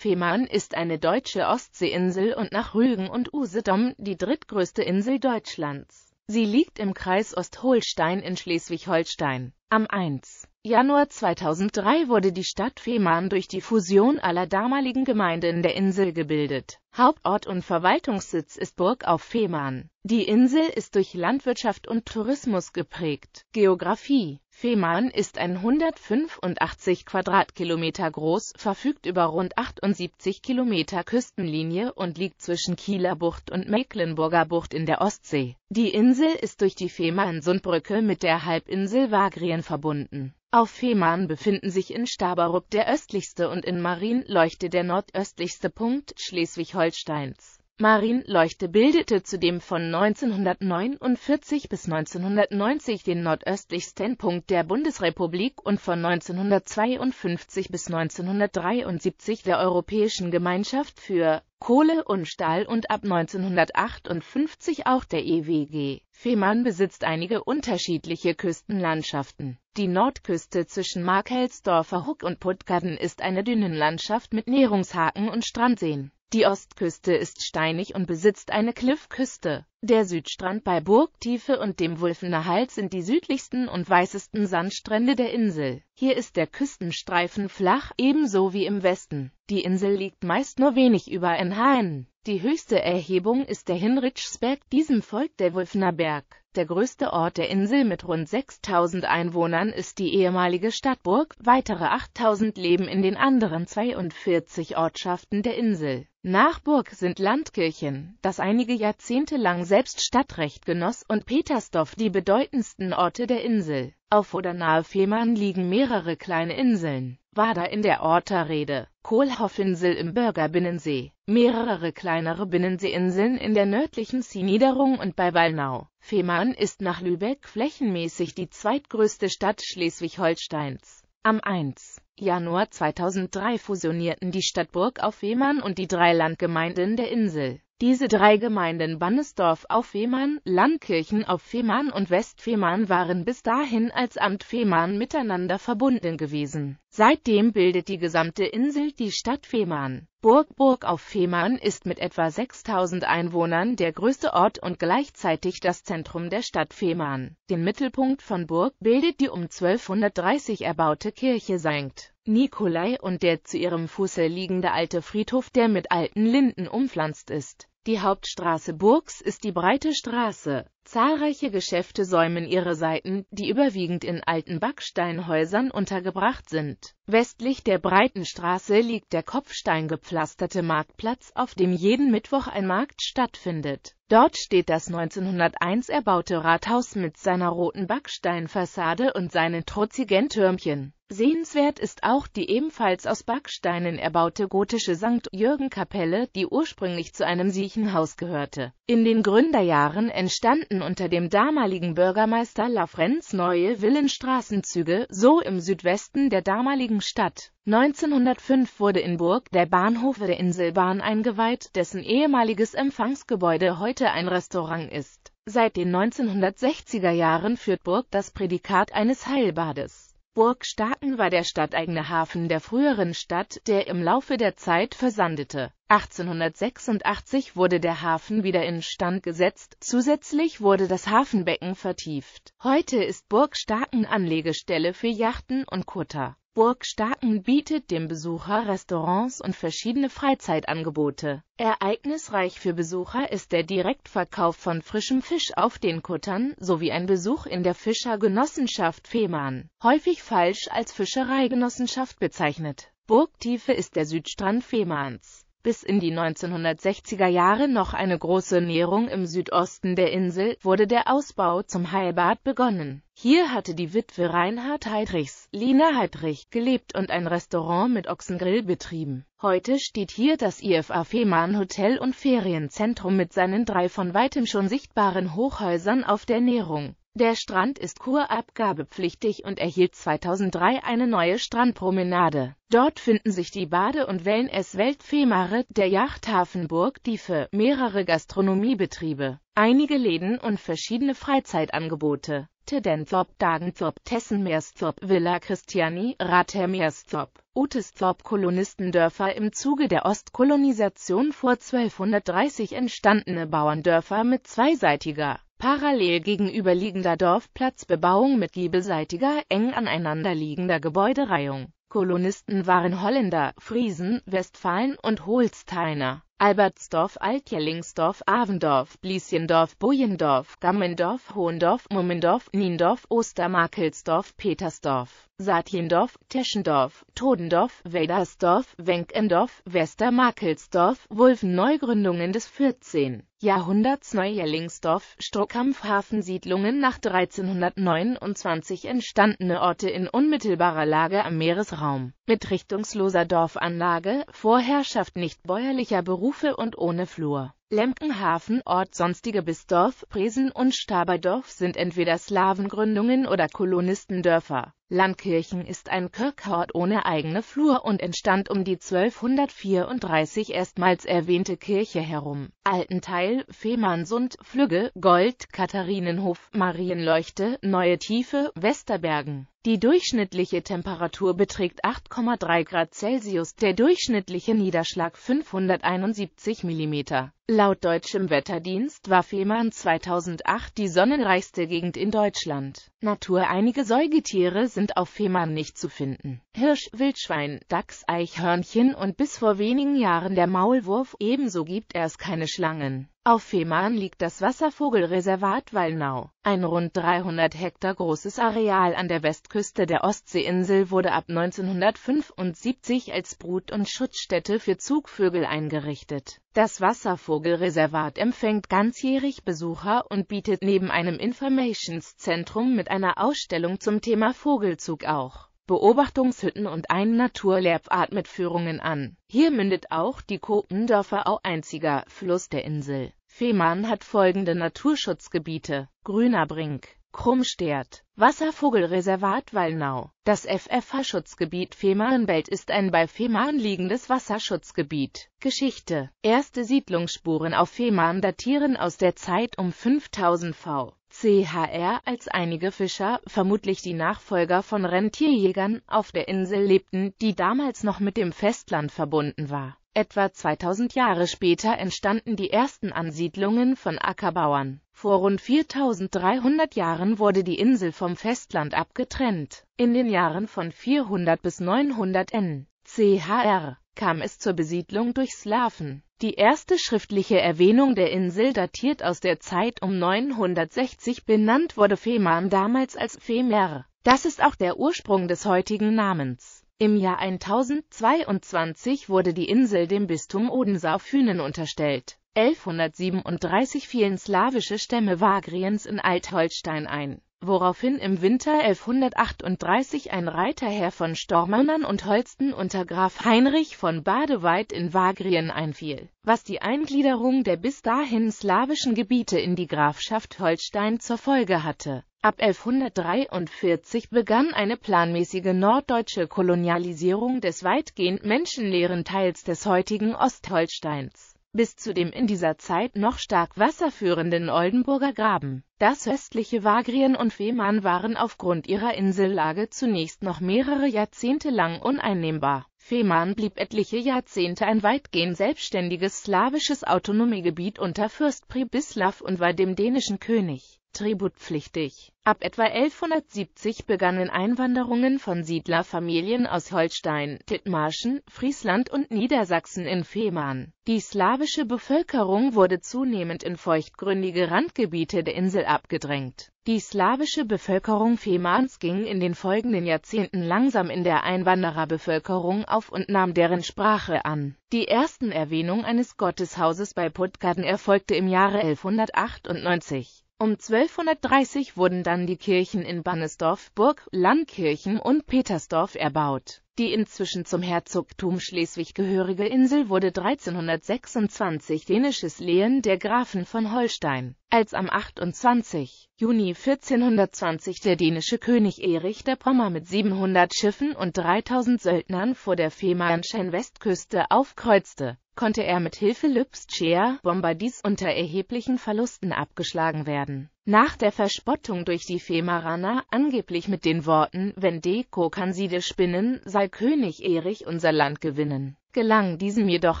Fehmarn ist eine deutsche Ostseeinsel und nach Rügen und Usedom die drittgrößte Insel Deutschlands. Sie liegt im Kreis Ostholstein in Schleswig-Holstein. Am 1. Januar 2003 wurde die Stadt Fehmarn durch die Fusion aller damaligen Gemeinden der Insel gebildet. Hauptort und Verwaltungssitz ist Burg auf Fehmarn. Die Insel ist durch Landwirtschaft und Tourismus geprägt. Geografie Fehmarn ist 185 Quadratkilometer groß, verfügt über rund 78 Kilometer Küstenlinie und liegt zwischen Kieler Bucht und Mecklenburger Bucht in der Ostsee. Die Insel ist durch die Fehmarn-Sundbrücke mit der Halbinsel Wagrien verbunden. Auf Fehmarn befinden sich in Staberrup der östlichste und in Marienleuchte der nordöstlichste Punkt Schleswig-Holsteins. Marienleuchte bildete zudem von 1949 bis 1990 den nordöstlichsten Punkt der Bundesrepublik und von 1952 bis 1973 der Europäischen Gemeinschaft für Kohle und Stahl und ab 1958 auch der EWG. Fehmarn besitzt einige unterschiedliche Küstenlandschaften. Die Nordküste zwischen Markelsdorfer Huck und Puttgarden ist eine Dünenlandschaft mit Nährungshaken und Strandseen. Die Ostküste ist steinig und besitzt eine Kliffküste. Der Südstrand bei Burgtiefe und dem Wulfener Hals sind die südlichsten und weißesten Sandstrände der Insel. Hier ist der Küstenstreifen flach, ebenso wie im Westen. Die Insel liegt meist nur wenig über Enhain. Die höchste Erhebung ist der Hinrichsberg, diesem folgt der Wulfener Berg. Der größte Ort der Insel mit rund 6000 Einwohnern ist die ehemalige Stadtburg, weitere 8000 leben in den anderen 42 Ortschaften der Insel. Nach Burg sind Landkirchen, das einige Jahrzehnte lang selbst Stadtrecht genoss, und Petersdorf die bedeutendsten Orte der Insel. Auf oder nahe Fehmarn liegen mehrere kleine Inseln. Wada in der Orterrede, Kohlhoffinsel im Bürgerbinnensee, mehrere kleinere Binnenseeinseln in der nördlichen Seeniederung und bei Walnau. Fehmarn ist nach Lübeck flächenmäßig die zweitgrößte Stadt Schleswig-Holsteins. Am 1. Januar 2003 fusionierten die Stadt Burg auf Fehmarn und die drei Landgemeinden der Insel. Diese drei Gemeinden Bannesdorf auf Fehmarn, Landkirchen auf Fehmarn und Westfehmarn waren bis dahin als Amt Fehmarn miteinander verbunden gewesen Seitdem bildet die gesamte Insel die Stadt Fehmarn. Burgburg auf Fehmarn ist mit etwa 6000 Einwohnern der größte Ort und gleichzeitig das Zentrum der Stadt Fehmarn. Den Mittelpunkt von Burg bildet die um 1230 erbaute Kirche St. Nikolai und der zu ihrem Fuße liegende alte Friedhof, der mit alten Linden umpflanzt ist. Die Hauptstraße Burgs ist die Breite Straße. Zahlreiche Geschäfte säumen ihre Seiten, die überwiegend in alten Backsteinhäusern untergebracht sind. Westlich der Breitenstraße liegt der kopfsteingepflasterte Marktplatz, auf dem jeden Mittwoch ein Markt stattfindet. Dort steht das 1901 erbaute Rathaus mit seiner roten Backsteinfassade und seinen trutzigen Türmchen. Sehenswert ist auch die ebenfalls aus Backsteinen erbaute gotische St. Jürgen-Kapelle, die ursprünglich zu einem Siechenhaus gehörte. In den Gründerjahren entstanden entstanden unter dem damaligen Bürgermeister La Frenz neue Villenstraßenzüge, so im Südwesten der damaligen Stadt. 1905 wurde in Burg der Bahnhof der Inselbahn eingeweiht, dessen ehemaliges Empfangsgebäude heute ein Restaurant ist. Seit den 1960er Jahren führt Burg das Prädikat eines Heilbades. Burg Staten war der stadteigene Hafen der früheren Stadt, der im Laufe der Zeit versandete. 1886 wurde der Hafen wieder instand gesetzt, zusätzlich wurde das Hafenbecken vertieft. Heute ist Burg Staten Anlegestelle für Yachten und Kutter. Burg Starken bietet dem Besucher Restaurants und verschiedene Freizeitangebote. Ereignisreich für Besucher ist der Direktverkauf von frischem Fisch auf den Kuttern sowie ein Besuch in der Fischergenossenschaft Fehmarn, häufig falsch als Fischereigenossenschaft bezeichnet. Burgtiefe ist der Südstrand Fehmarns bis in die 1960er Jahre noch eine große Näherung im Südosten der Insel, wurde der Ausbau zum Heilbad begonnen. Hier hatte die Witwe Reinhard Heidrichs, Lina Heidrich, gelebt und ein Restaurant mit Ochsengrill betrieben. Heute steht hier das IFA Fehmarn Hotel und Ferienzentrum mit seinen drei von weitem schon sichtbaren Hochhäusern auf der Näherung. Der Strand ist kurabgabepflichtig und erhielt 2003 eine neue Strandpromenade. Dort finden sich die Bade- und Wellness-Weltfemare, der Yachthafen Burg Diefe, mehrere Gastronomiebetriebe, einige Läden und verschiedene Freizeitangebote. Tedenzorp, Dagenzorp, Tessenmeerszorp, Villa Christiani, Rathermeerszorp, Uteszorp Kolonistendörfer im Zuge der Ostkolonisation vor 1230 entstandene Bauerndörfer mit zweiseitiger Parallel gegenüberliegender Dorfplatzbebauung mit giebelseitiger, eng aneinanderliegender Gebäudereihung. Kolonisten waren Holländer, Friesen, Westfalen und Holsteiner. Albertsdorf, Altjellingsdorf, Avendorf, Bliesjendorf, Bujendorf, Gammendorf, Hohendorf, Mummendorf, Niendorf, Ostermarkelsdorf, Petersdorf. Satjendorf, Teschendorf, Todendorf, Weldersdorf, Wenkendorf, Westermakelsdorf, Wulfen Neugründungen des 14. Jahrhunderts Neuerlingsdorf, Struckkampfhafensiedlungen nach 1329 entstandene Orte in unmittelbarer Lage am Meeresraum, mit richtungsloser Dorfanlage, Vorherrschaft nicht bäuerlicher Berufe und ohne Flur. Lemkenhafen, Ort sonstige Bisdorf, Presen und Staberdorf sind entweder Slavengründungen oder Kolonistendörfer. Landkirchen ist ein Kirchort ohne eigene Flur und entstand um die 1234 erstmals erwähnte Kirche herum. Altenteil, Fehmarnsund, Flügge, Gold, Katharinenhof, Marienleuchte, Neue Tiefe, Westerbergen die durchschnittliche Temperatur beträgt 8,3 Grad Celsius, der durchschnittliche Niederschlag 571 mm. Laut deutschem Wetterdienst war Fehmarn 2008 die sonnenreichste Gegend in Deutschland. Natur Einige Säugetiere sind auf Fehmarn nicht zu finden. Hirsch, Wildschwein, Dachs, Eichhörnchen und bis vor wenigen Jahren der Maulwurf, ebenso gibt es keine Schlangen. Auf Fehmarn liegt das Wasservogelreservat Wallnau. Ein rund 300 Hektar großes Areal an der Westküste der Ostseeinsel wurde ab 1975 als Brut- und Schutzstätte für Zugvögel eingerichtet. Das Wasservogelreservat empfängt ganzjährig Besucher und bietet neben einem Informationszentrum mit einer Ausstellung zum Thema Vogelzug auch Beobachtungshütten und einen Naturlehrpfad mit Führungen an. Hier mündet auch die Kopendorfer Au einziger Fluss der Insel. Fehmarn hat folgende Naturschutzgebiete. Grüner Brink, Krummstert, Wasservogelreservat Wallnau. Das FFH-Schutzgebiet Fehmarnbelt ist ein bei Fehmarn liegendes Wasserschutzgebiet. Geschichte Erste Siedlungsspuren auf Fehmarn datieren aus der Zeit um 5000 v. CHR, als einige Fischer, vermutlich die Nachfolger von Rentierjägern, auf der Insel lebten, die damals noch mit dem Festland verbunden war. Etwa 2000 Jahre später entstanden die ersten Ansiedlungen von Ackerbauern. Vor rund 4300 Jahren wurde die Insel vom Festland abgetrennt. In den Jahren von 400 bis 900 n chr. kam es zur Besiedlung durch Slawen. Die erste schriftliche Erwähnung der Insel datiert aus der Zeit um 960, benannt wurde Fehmarn damals als Femer. Das ist auch der Ursprung des heutigen Namens. Im Jahr 1022 wurde die Insel dem Bistum Odensau-Fünen unterstellt. 1137 fielen slawische Stämme Wagriens in Altholstein ein woraufhin im Winter 1138 ein Reiterherr von Stormannern und Holsten unter Graf Heinrich von Badeweit in Wagrien einfiel, was die Eingliederung der bis dahin slawischen Gebiete in die Grafschaft Holstein zur Folge hatte. Ab 1143 begann eine planmäßige norddeutsche Kolonialisierung des weitgehend menschenleeren Teils des heutigen Ostholsteins bis zu dem in dieser Zeit noch stark wasserführenden Oldenburger Graben. Das östliche Wagrien und Fehmarn waren aufgrund ihrer Insellage zunächst noch mehrere Jahrzehnte lang uneinnehmbar. Fehmarn blieb etliche Jahrzehnte ein weitgehend selbstständiges slawisches Autonomiegebiet unter Fürst Pribislav und war dem dänischen König tributpflichtig. Ab etwa 1170 begannen Einwanderungen von Siedlerfamilien aus Holstein, Dithmarschen, Friesland und Niedersachsen in Fehmarn. Die slawische Bevölkerung wurde zunehmend in feuchtgründige Randgebiete der Insel abgedrängt. Die slawische Bevölkerung Fehmarns ging in den folgenden Jahrzehnten langsam in der Einwandererbevölkerung auf und nahm deren Sprache an. Die ersten Erwähnung eines Gotteshauses bei Puttgarden erfolgte im Jahre 1198. Um 1230 wurden dann die Kirchen in Bannesdorf, Burg, Landkirchen und Petersdorf erbaut die inzwischen zum Herzogtum Schleswig gehörige Insel wurde 1326 dänisches Lehen der Grafen von Holstein, als am 28. Juni 1420 der dänische König Erich der Pommer mit 700 Schiffen und 3000 Söldnern vor der fehmarnschen Westküste aufkreuzte, konnte er mit Hilfe lübschea Bombardies unter erheblichen Verlusten abgeschlagen werden nach der Verspottung durch die Femaraner, angeblich mit den Worten, wenn Deko kann sie Siede spinnen, sei König Erich unser Land gewinnen, gelang diesem jedoch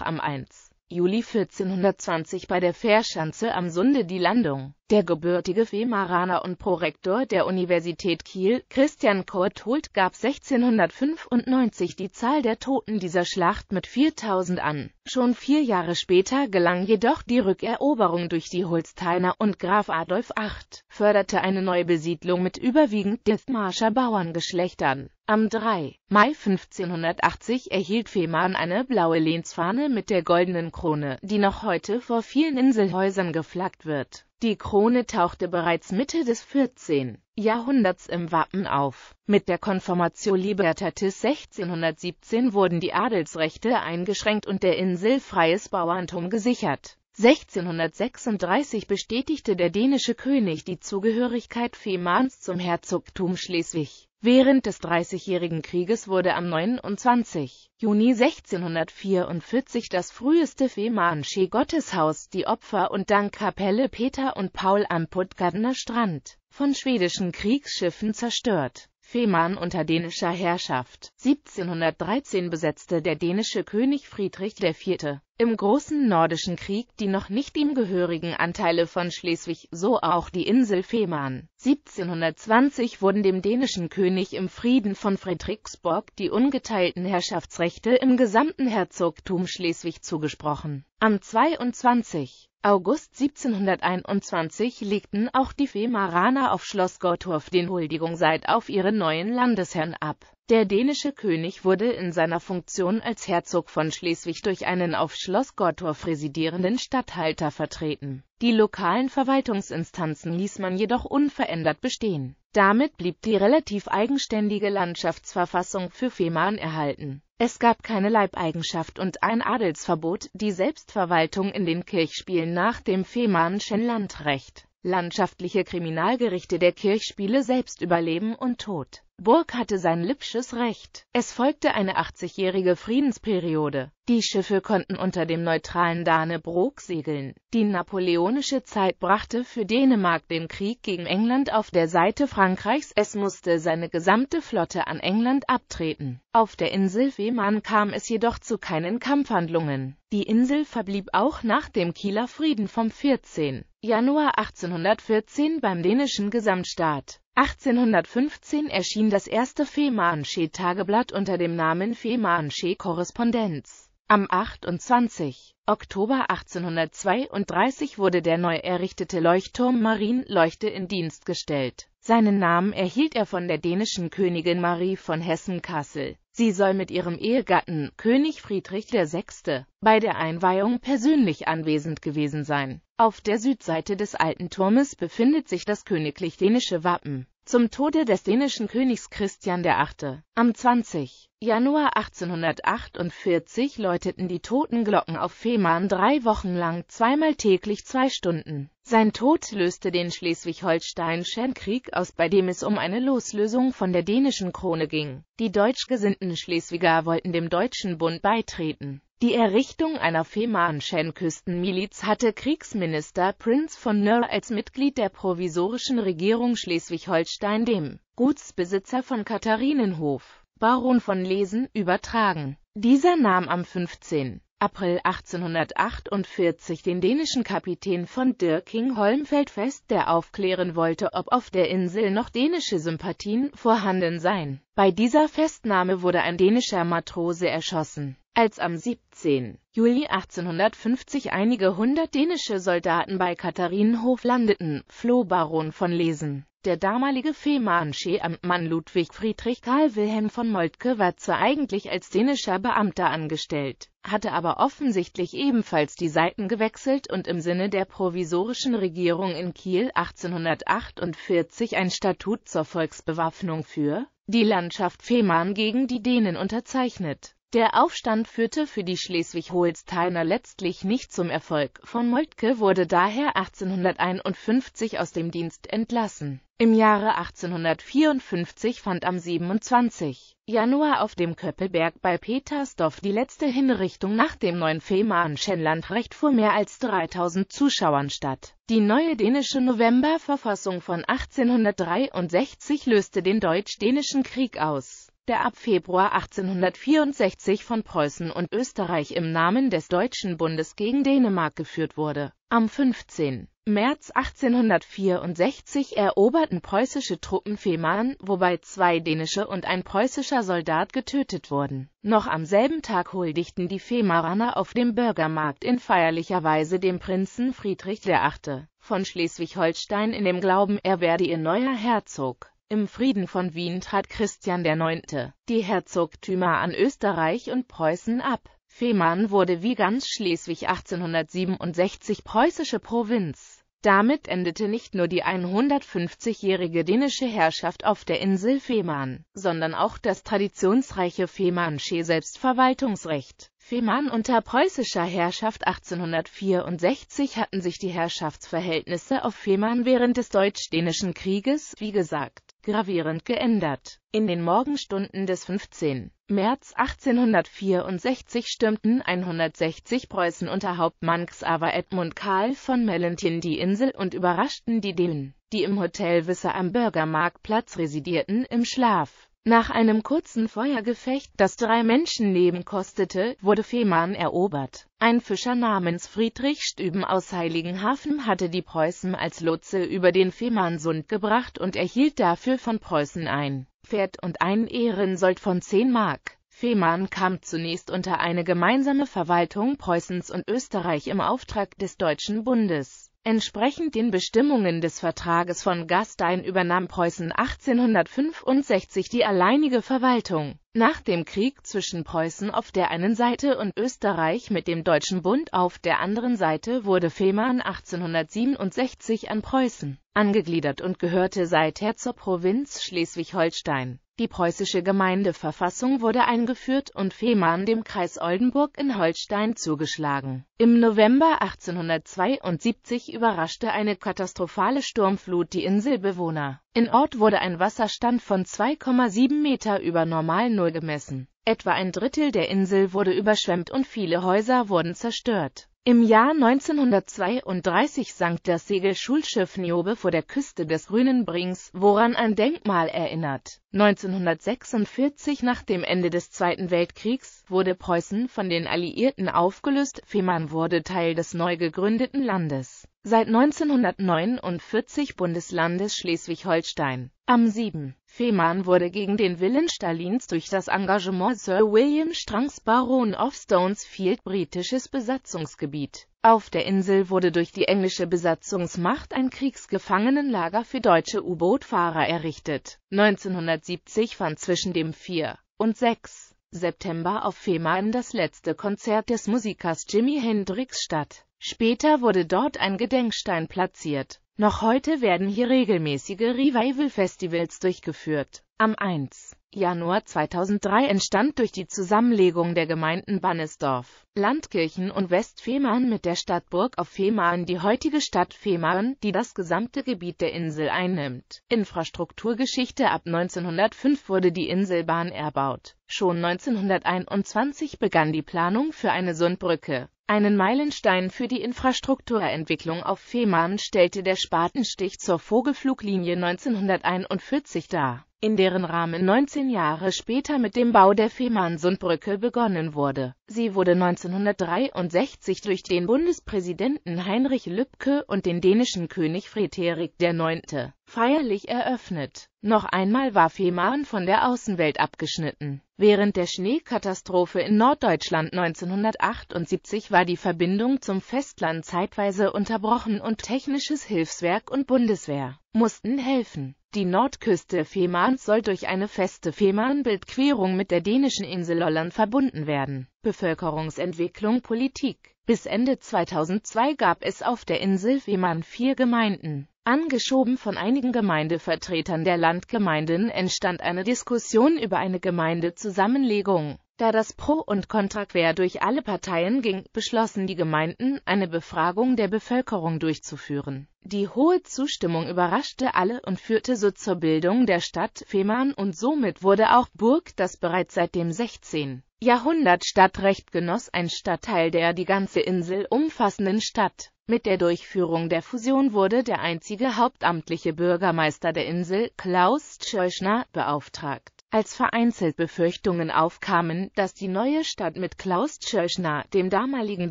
am 1. Juli 1420 bei der Fährschanze am Sunde die Landung. Der gebürtige Femaraner und Prorektor der Universität Kiel, Christian Kurt Korthold, gab 1695 die Zahl der Toten dieser Schlacht mit 4000 an. Schon vier Jahre später gelang jedoch die Rückeroberung durch die Holsteiner und Graf Adolf VIII. förderte eine Neubesiedlung mit überwiegend dithmarscher Bauerngeschlechtern am 3. Mai 1580 erhielt Fehmarn eine blaue Lehnsfahne mit der goldenen Krone, die noch heute vor vielen Inselhäusern geflaggt wird. Die Krone tauchte bereits Mitte des 14. Jahrhunderts im Wappen auf. Mit der Konformation Libertatis 1617 wurden die Adelsrechte eingeschränkt und der Insel freies Bauerntum gesichert. 1636 bestätigte der dänische König die Zugehörigkeit Fehmarns zum Herzogtum Schleswig. Während des Dreißigjährigen Krieges wurde am 29. Juni 1644 das früheste Fehmarnsche Gotteshaus, die Opfer- und Dankkapelle Peter und Paul am Puttgardener Strand, von schwedischen Kriegsschiffen zerstört. Fehmarn unter dänischer Herrschaft. 1713 besetzte der dänische König Friedrich IV. Im Großen Nordischen Krieg die noch nicht ihm gehörigen Anteile von Schleswig, so auch die Insel Fehmarn. 1720 wurden dem dänischen König im Frieden von Friedrichsburg die ungeteilten Herrschaftsrechte im gesamten Herzogtum Schleswig zugesprochen. Am 22. August 1721 legten auch die Fehmaraner auf Schloss Gottorf den Huldigungseid auf ihren neuen Landesherrn ab der dänische König wurde in seiner Funktion als Herzog von Schleswig durch einen auf Schloss Gottorf residierenden Statthalter vertreten. Die lokalen Verwaltungsinstanzen ließ man jedoch unverändert bestehen. Damit blieb die relativ eigenständige Landschaftsverfassung für Fehmarn erhalten. Es gab keine Leibeigenschaft und ein Adelsverbot, die Selbstverwaltung in den Kirchspielen nach dem Fehmarnschen Landrecht. Landschaftliche Kriminalgerichte der Kirchspiele selbst überleben und Tod. Burg hatte sein Lipsches Recht. Es folgte eine 80-jährige Friedensperiode. Die Schiffe konnten unter dem neutralen Danebrook segeln. Die napoleonische Zeit brachte für Dänemark den Krieg gegen England auf der Seite Frankreichs. Es musste seine gesamte Flotte an England abtreten. Auf der Insel Fehmarn kam es jedoch zu keinen Kampfhandlungen. Die Insel verblieb auch nach dem Kieler Frieden vom 14. Januar 1814 beim dänischen Gesamtstaat. 1815 erschien das erste Fehmarnsche Tageblatt unter dem Namen Fehmarnsche Korrespondenz. Am 28. Oktober 1832 wurde der neu errichtete Leuchtturm Marienleuchte in Dienst gestellt. Seinen Namen erhielt er von der dänischen Königin Marie von Hessen-Kassel Sie soll mit ihrem Ehegatten, König Friedrich VI., bei der Einweihung persönlich anwesend gewesen sein. Auf der Südseite des alten Turmes befindet sich das königlich-dänische Wappen. Zum Tode des dänischen Königs Christian VIII. am 20. Januar 1848 läuteten die Totenglocken auf Fehmarn drei Wochen lang zweimal täglich zwei Stunden sein Tod löste den Schleswig-Holsteinschen Krieg aus, bei dem es um eine Loslösung von der dänischen Krone ging. Die deutschgesinnten Schleswiger wollten dem Deutschen Bund beitreten. Die Errichtung einer fehmarnschen Küstenmiliz hatte Kriegsminister Prinz von Nörr als Mitglied der provisorischen Regierung Schleswig-Holstein dem Gutsbesitzer von Katharinenhof, Baron von Lesen, übertragen. Dieser nahm am 15. April 1848 den dänischen Kapitän von Dirking Holmfeld fest, der aufklären wollte, ob auf der Insel noch dänische Sympathien vorhanden seien. Bei dieser Festnahme wurde ein dänischer Matrose erschossen. Als am 17. Juli 1850 einige hundert dänische Soldaten bei Katharinenhof landeten, floh Baron von Lesen der damalige fehmarnsche Amtmann Ludwig Friedrich Karl Wilhelm von Moltke war zwar eigentlich als dänischer Beamter angestellt, hatte aber offensichtlich ebenfalls die Seiten gewechselt und im Sinne der provisorischen Regierung in Kiel 1848 ein Statut zur Volksbewaffnung für die Landschaft Fehmarn gegen die Dänen unterzeichnet der Aufstand führte für die Schleswig-Holsteiner letztlich nicht zum Erfolg. Von Moltke wurde daher 1851 aus dem Dienst entlassen. Im Jahre 1854 fand am 27. Januar auf dem Köppelberg bei Petersdorf die letzte Hinrichtung nach dem neuen Fehmarn-Schenlandrecht vor mehr als 3000 Zuschauern statt. Die neue dänische Novemberverfassung von 1863 löste den Deutsch-Dänischen Krieg aus der ab Februar 1864 von Preußen und Österreich im Namen des Deutschen Bundes gegen Dänemark geführt wurde. Am 15. März 1864 eroberten preußische Truppen Fehmarn, wobei zwei dänische und ein preußischer Soldat getötet wurden. Noch am selben Tag huldigten die Fehmaraner auf dem Bürgermarkt in feierlicher Weise dem Prinzen Friedrich VIII. von Schleswig-Holstein in dem Glauben, er werde ihr neuer Herzog. Im Frieden von Wien trat Christian IX. die Herzogtümer an Österreich und Preußen ab. Fehmarn wurde wie ganz Schleswig 1867 preußische Provinz. Damit endete nicht nur die 150-jährige dänische Herrschaft auf der Insel Fehmarn, sondern auch das traditionsreiche Fehmarnsche Selbstverwaltungsrecht. Fehmarn unter preußischer Herrschaft 1864 hatten sich die Herrschaftsverhältnisse auf Fehmarn während des Deutsch-Dänischen Krieges, wie gesagt, gravierend geändert. In den Morgenstunden des 15. März 1864 stürmten 160 Preußen unter Hauptmann Xaver Edmund Karl von Mellenthin die Insel und überraschten die Dänen, die im Hotel Wisse am Bürgermarktplatz residierten, im Schlaf. Nach einem kurzen Feuergefecht, das drei Menschenleben kostete, wurde Fehmarn erobert. Ein Fischer namens Friedrich Stüben aus Heiligenhafen hatte die Preußen als Lotse über den Fehmarnsund gebracht und erhielt dafür von Preußen ein Pferd und einen Ehrensold von 10 Mark. Fehmarn kam zunächst unter eine gemeinsame Verwaltung Preußens und Österreich im Auftrag des Deutschen Bundes. Entsprechend den Bestimmungen des Vertrages von Gastein übernahm Preußen 1865 die alleinige Verwaltung. Nach dem Krieg zwischen Preußen auf der einen Seite und Österreich mit dem Deutschen Bund auf der anderen Seite wurde Fehmarn 1867 an Preußen angegliedert und gehörte seither zur Provinz Schleswig-Holstein die preußische Gemeindeverfassung wurde eingeführt und Fehmarn dem Kreis Oldenburg in Holstein zugeschlagen. Im November 1872 überraschte eine katastrophale Sturmflut die Inselbewohner. In Ort wurde ein Wasserstand von 2,7 Meter über normal Null gemessen. Etwa ein Drittel der Insel wurde überschwemmt und viele Häuser wurden zerstört. Im Jahr 1932 sank das Segelschulschiff Niobe vor der Küste des Rhönenbrings, woran ein Denkmal erinnert. 1946 nach dem Ende des Zweiten Weltkriegs wurde Preußen von den Alliierten aufgelöst, Fehmarn wurde Teil des neu gegründeten Landes Seit 1949 Bundeslandes Schleswig-Holstein. Am 7. Fehmarn wurde gegen den Willen Stalins durch das Engagement Sir William Strangs Baron of Stonesfield britisches Besatzungsgebiet. Auf der Insel wurde durch die englische Besatzungsmacht ein Kriegsgefangenenlager für deutsche U-Boot-Fahrer errichtet. 1970 fand zwischen dem 4. und 6. September auf Fehmarn das letzte Konzert des Musikers Jimi Hendrix statt. Später wurde dort ein Gedenkstein platziert. Noch heute werden hier regelmäßige Revival-Festivals durchgeführt. Am 1. Januar 2003 entstand durch die Zusammenlegung der Gemeinden Bannesdorf, Landkirchen und Westfehmarn mit der Stadtburg auf Fehmarn die heutige Stadt Fehmarn, die das gesamte Gebiet der Insel einnimmt. Infrastrukturgeschichte Ab 1905 wurde die Inselbahn erbaut. Schon 1921 begann die Planung für eine Sundbrücke. Einen Meilenstein für die Infrastrukturentwicklung auf Fehmarn stellte der Spatenstich zur Vogelfluglinie 1941 dar in deren Rahmen 19 Jahre später mit dem Bau der Fehmarnsundbrücke begonnen wurde. Sie wurde 1963 durch den Bundespräsidenten Heinrich Lübke und den dänischen König Frederik IX. feierlich eröffnet. Noch einmal war Fehmarn von der Außenwelt abgeschnitten. Während der Schneekatastrophe in Norddeutschland 1978 war die Verbindung zum Festland zeitweise unterbrochen und technisches Hilfswerk und Bundeswehr mussten helfen. Die Nordküste Fehmarns soll durch eine feste Fehmarnbildquerung mit der dänischen Insel Lolland verbunden werden. Bevölkerungsentwicklung Politik Bis Ende 2002 gab es auf der Insel Fehmarn vier Gemeinden. Angeschoben von einigen Gemeindevertretern der Landgemeinden entstand eine Diskussion über eine Gemeindezusammenlegung da das Pro und Contra quer durch alle Parteien ging, beschlossen die Gemeinden, eine Befragung der Bevölkerung durchzuführen. Die hohe Zustimmung überraschte alle und führte so zur Bildung der Stadt Fehmarn und somit wurde auch Burg, das bereits seit dem 16. Jahrhundert Stadtrecht genoss, ein Stadtteil der die ganze Insel umfassenden Stadt. Mit der Durchführung der Fusion wurde der einzige hauptamtliche Bürgermeister der Insel, Klaus Tscheuschner, beauftragt als vereinzelt Befürchtungen aufkamen, dass die neue Stadt mit Klaus Tschirschner, dem damaligen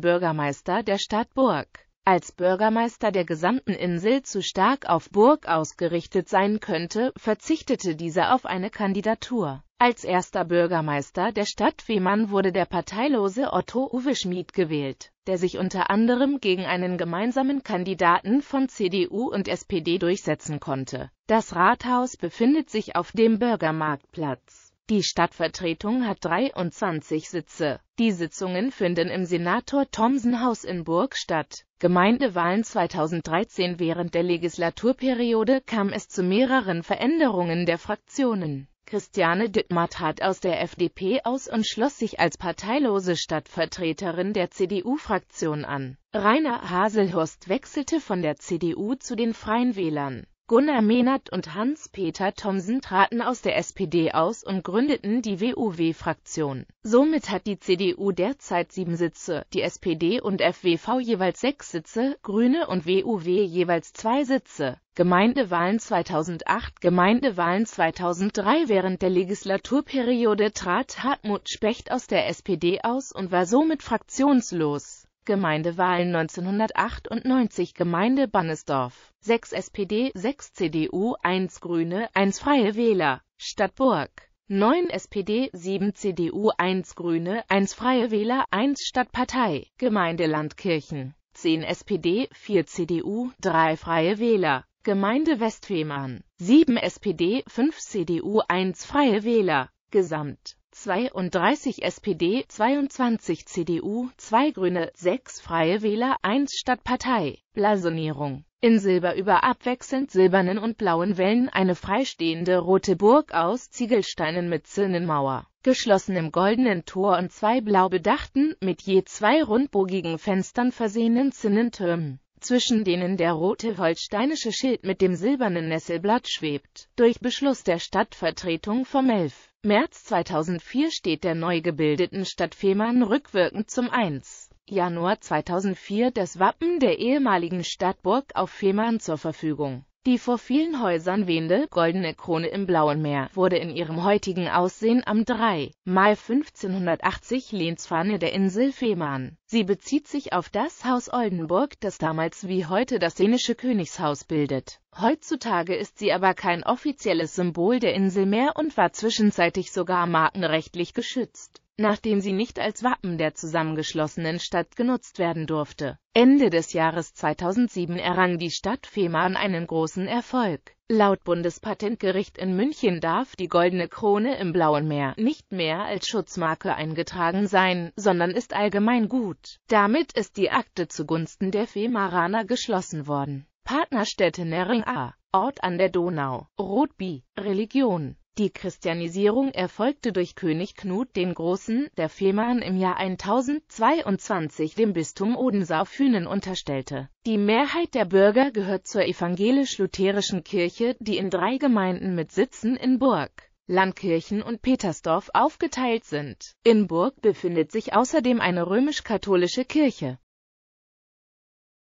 Bürgermeister der Stadt Burg, als Bürgermeister der gesamten Insel zu stark auf Burg ausgerichtet sein könnte, verzichtete dieser auf eine Kandidatur. Als erster Bürgermeister der Stadt Fehmarn wurde der parteilose Otto Uwe Schmid gewählt, der sich unter anderem gegen einen gemeinsamen Kandidaten von CDU und SPD durchsetzen konnte. Das Rathaus befindet sich auf dem Bürgermarktplatz. Die Stadtvertretung hat 23 Sitze. Die Sitzungen finden im Senator Thomsen Haus in Burg statt. Gemeindewahlen 2013 Während der Legislaturperiode kam es zu mehreren Veränderungen der Fraktionen. Christiane Dittmar trat aus der FDP aus und schloss sich als parteilose Stadtvertreterin der CDU-Fraktion an. Rainer Haselhorst wechselte von der CDU zu den Freien Wählern Gunnar Mehnert und Hans-Peter Thomsen traten aus der SPD aus und gründeten die WUW-Fraktion. Somit hat die CDU derzeit sieben Sitze, die SPD und FWV jeweils sechs Sitze, Grüne und WUW jeweils zwei Sitze. Gemeindewahlen 2008 Gemeindewahlen 2003 Während der Legislaturperiode trat Hartmut Specht aus der SPD aus und war somit fraktionslos. Landtagsgemeindewahlen 1998 Gemeinde Bannesdorf, 6 SPD, 6 CDU, 1 Grüne, 1 Freie Wähler, Stadtburg, 9 SPD, 7 CDU, 1 Grüne, 1 Freie Wähler, 1 Stadtpartei, Gemeinde Landkirchen, 10 SPD, 4 CDU, 3 Freie Wähler, Gemeinde Westfehmarn, 7 SPD, 5 CDU, 1 Freie Wähler, Gesamt 32 SPD, 22 CDU, 2 Grüne, 6 Freie Wähler, 1 Stadtpartei. Blasonierung in Silber über abwechselnd silbernen und blauen Wellen eine freistehende rote Burg aus Ziegelsteinen mit Zinnenmauer, geschlossenem goldenen Tor und zwei blau bedachten, mit je zwei rundbogigen Fenstern versehenen Zinnentürmen, zwischen denen der rote holsteinische Schild mit dem silbernen Nesselblatt schwebt, durch Beschluss der Stadtvertretung vom 11. März 2004 steht der neu gebildeten Stadt Fehmarn rückwirkend zum 1. Januar 2004 das Wappen der ehemaligen Stadtburg auf Fehmarn zur Verfügung die vor vielen Häusern wehende goldene Krone im Blauen Meer wurde in ihrem heutigen Aussehen am 3. Mai 1580 Lehnsfahne der Insel Fehmarn. Sie bezieht sich auf das Haus Oldenburg, das damals wie heute das dänische Königshaus bildet. Heutzutage ist sie aber kein offizielles Symbol der Insel mehr und war zwischenzeitlich sogar markenrechtlich geschützt nachdem sie nicht als Wappen der zusammengeschlossenen Stadt genutzt werden durfte. Ende des Jahres 2007 errang die Stadt Fehmarn einen großen Erfolg. Laut Bundespatentgericht in München darf die Goldene Krone im Blauen Meer nicht mehr als Schutzmarke eingetragen sein, sondern ist allgemein gut. Damit ist die Akte zugunsten der Fehmaraner geschlossen worden. Partnerstädte Nering A. Ort an der Donau. Rotby. Religion. Die Christianisierung erfolgte durch König Knut den Großen, der Fehmarn im Jahr 1022 dem Bistum Odensau-Fünen unterstellte. Die Mehrheit der Bürger gehört zur evangelisch-lutherischen Kirche, die in drei Gemeinden mit Sitzen in Burg, Landkirchen und Petersdorf aufgeteilt sind. In Burg befindet sich außerdem eine römisch-katholische Kirche